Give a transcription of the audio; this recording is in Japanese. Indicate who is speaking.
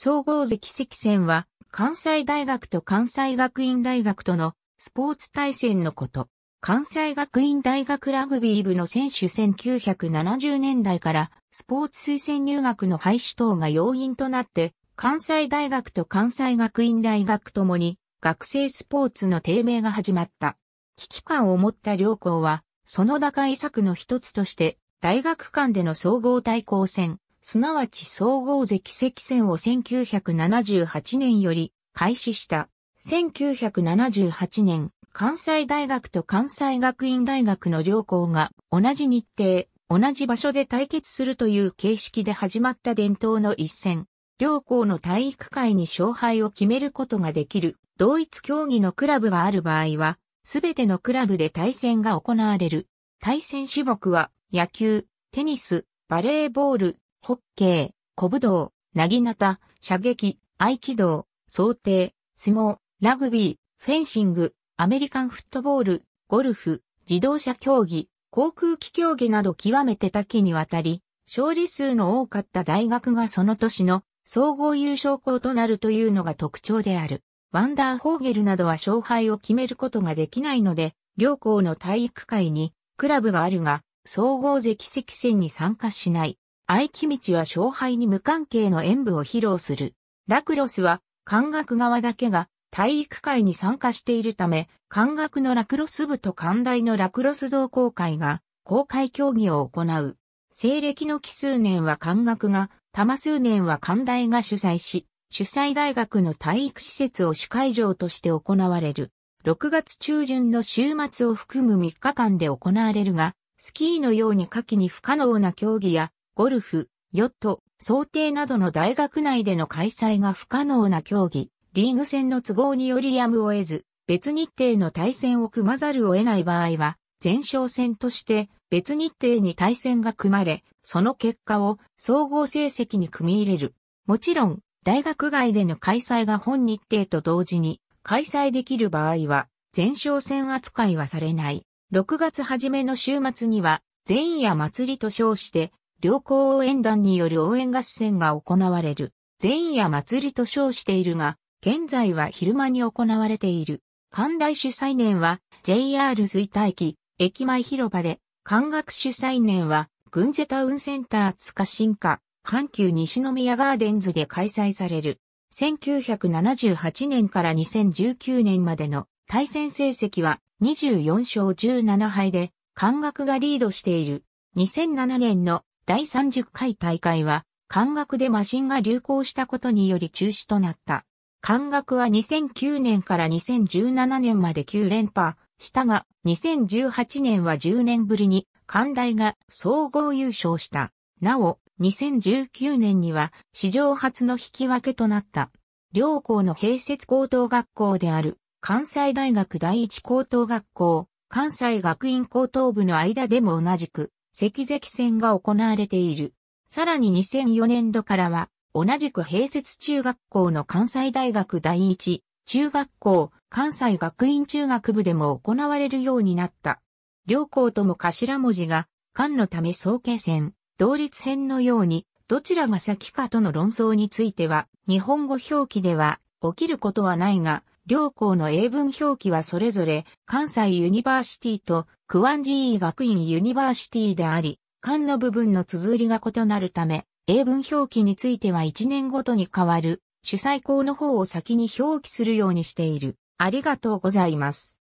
Speaker 1: 総合関席戦は、関西大学と関西学院大学とのスポーツ対戦のこと。関西学院大学ラグビー部の選手1970年代からスポーツ推薦入学の廃止等が要因となって、関西大学と関西学院大学ともに学生スポーツの低迷が始まった。危機感を持った両校は、その打開策の一つとして、大学間での総合対抗戦、すなわち総合関席線を1978年より開始した。1978年、関西大学と関西学院大学の両校が同じ日程、同じ場所で対決するという形式で始まった伝統の一戦。両校の体育会に勝敗を決めることができる同一競技のクラブがある場合は、すべてのクラブで対戦が行われる。対戦種目は野球、テニス、バレーボール、ホッケー、小武道、なぎなた、射撃、合気道、想定、相撲、ラグビー、フェンシング、アメリカンフットボール、ゴルフ、自動車競技、航空機競技など極めて多岐にわたり、勝利数の多かった大学がその年の総合優勝校となるというのが特徴である。ワンダーホーゲルなどは勝敗を決めることができないので、両校の体育会にクラブがあるが、総合積積戦に参加しない。愛木道は勝敗に無関係の演舞を披露する。ラクロスは、関学側だけが体育会に参加しているため、関学のラクロス部と関大のラクロス同好会が公開競技を行う。西暦の奇数年は関学が、多摩数年は関大が主催し、主催大学の体育施設を主会場として行われる。6月中旬の週末を含む3日間で行われるが、スキーのように夏季に不可能な競技やゴルフ、ヨット、想定などの大学内での開催が不可能な競技、リーグ戦の都合によりやむを得ず、別日程の対戦を組まざるを得ない場合は、前哨戦として別日程に対戦が組まれ、その結果を総合成績に組み入れる。もちろん、大学外での開催が本日程と同時に開催できる場合は、前哨戦扱いはされない。6月初めの週末には、前夜祭りと称して、両校応援団による応援合戦が行われる。前夜祭りと称しているが、現在は昼間に行われている。寛大主催年は JR 水田駅、駅前広場で、関学主催年は、軍勢タウンセンター塚新化、阪急西宮ガーデンズで開催される。1978年から2019年までの対戦成績は24勝17敗で、関学がリードしている。2007年の第30回大会は、感学でマシンが流行したことにより中止となった。感学は2009年から2017年まで9連覇したが、2018年は10年ぶりに関大が総合優勝した。なお、2019年には史上初の引き分けとなった。両校の併設高等学校である関西大学第一高等学校、関西学院高等部の間でも同じく赤石戦が行われている。さらに2004年度からは、同じく併設中学校の関西大学第一、中学校、関西学院中学部でも行われるようになった。両校とも頭文字が、間のため総計戦、同率編のように、どちらが先かとの論争については、日本語表記では起きることはないが、両校の英文表記はそれぞれ、関西ユニバーシティと、クワンジー学院ユニバーシティであり、関の部分の綴りが異なるため、英文表記については1年ごとに変わる、主催校の方を先に表記するようにしている。ありがとうございます。